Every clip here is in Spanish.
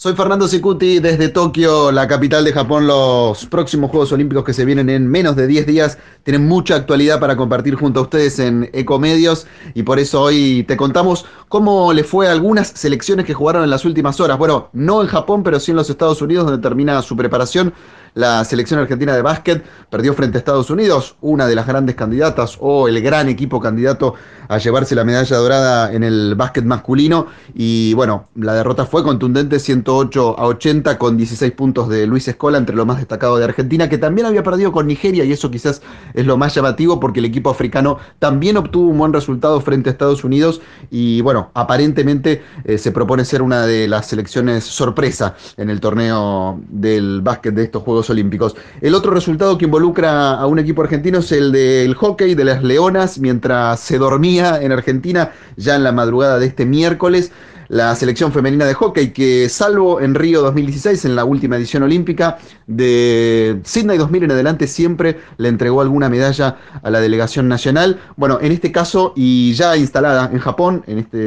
Soy Fernando Sicuti desde Tokio, la capital de Japón. Los próximos Juegos Olímpicos que se vienen en menos de 10 días tienen mucha actualidad para compartir junto a ustedes en Ecomedios y por eso hoy te contamos cómo le fue a algunas selecciones que jugaron en las últimas horas. Bueno, no en Japón, pero sí en los Estados Unidos donde termina su preparación. La selección argentina de básquet perdió frente a Estados Unidos, una de las grandes candidatas o el gran equipo candidato a llevarse la medalla dorada en el básquet masculino. Y bueno, la derrota fue contundente 108 a 80 con 16 puntos de Luis Escola, entre lo más destacado de Argentina, que también había perdido con Nigeria y eso quizás es lo más llamativo porque el equipo africano también obtuvo un buen resultado frente a Estados Unidos y bueno, aparentemente eh, se propone ser una de las selecciones sorpresa en el torneo del básquet de estos Juegos Olímpicos. El otro resultado que involucra a un equipo argentino es el del hockey de las Leonas, mientras se dormía en Argentina ya en la madrugada de este miércoles la selección femenina de hockey que salvo en Río 2016, en la última edición olímpica de Sydney 2000 en adelante, siempre le entregó alguna medalla a la delegación nacional. Bueno, en este caso y ya instalada en Japón, en este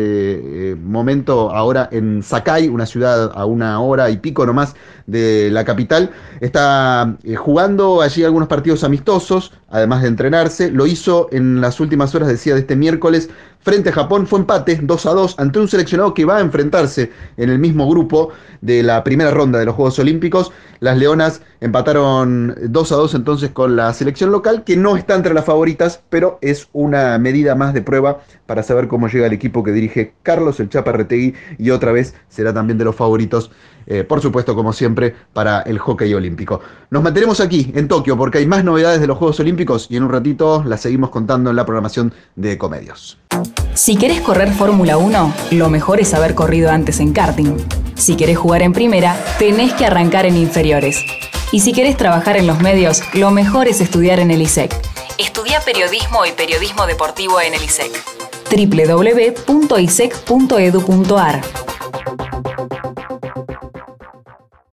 eh, momento ahora en Sakai, una ciudad a una hora y pico nomás de la capital, está eh, jugando allí algunos partidos amistosos, además de entrenarse. Lo hizo en las últimas horas, decía, de este miércoles frente a Japón fue empate 2 a 2 ante un seleccionado que va a enfrentarse en el mismo grupo de la primera ronda de los Juegos Olímpicos. Las Leonas empataron 2 a 2 entonces con la selección local que no está entre las favoritas, pero es una medida más de prueba para saber cómo llega el equipo que dirige Carlos el Chaparretegui y otra vez será también de los favoritos, eh, por supuesto como siempre, para el hockey olímpico. Nos mantenemos aquí en Tokio porque hay más novedades de los Juegos Olímpicos y en un ratito las seguimos contando en la programación de Comedios. Si querés correr Fórmula 1, lo mejor es haber corrido antes en karting. Si querés jugar en primera, tenés que arrancar en inferiores. Y si querés trabajar en los medios, lo mejor es estudiar en el ISEC. Estudia periodismo y periodismo deportivo en el ISEC. www.isec.edu.ar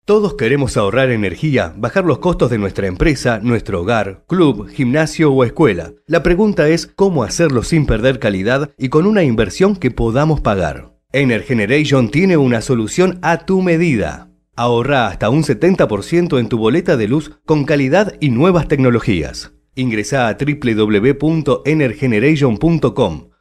Todos queremos ahorrar energía, bajar los costos de nuestra empresa, nuestro hogar, club, gimnasio o escuela. La pregunta es cómo hacerlo sin perder calidad y con una inversión que podamos pagar. Energeneration tiene una solución a tu medida. Ahorra hasta un 70% en tu boleta de luz con calidad y nuevas tecnologías. Ingresa a www.energeneration.com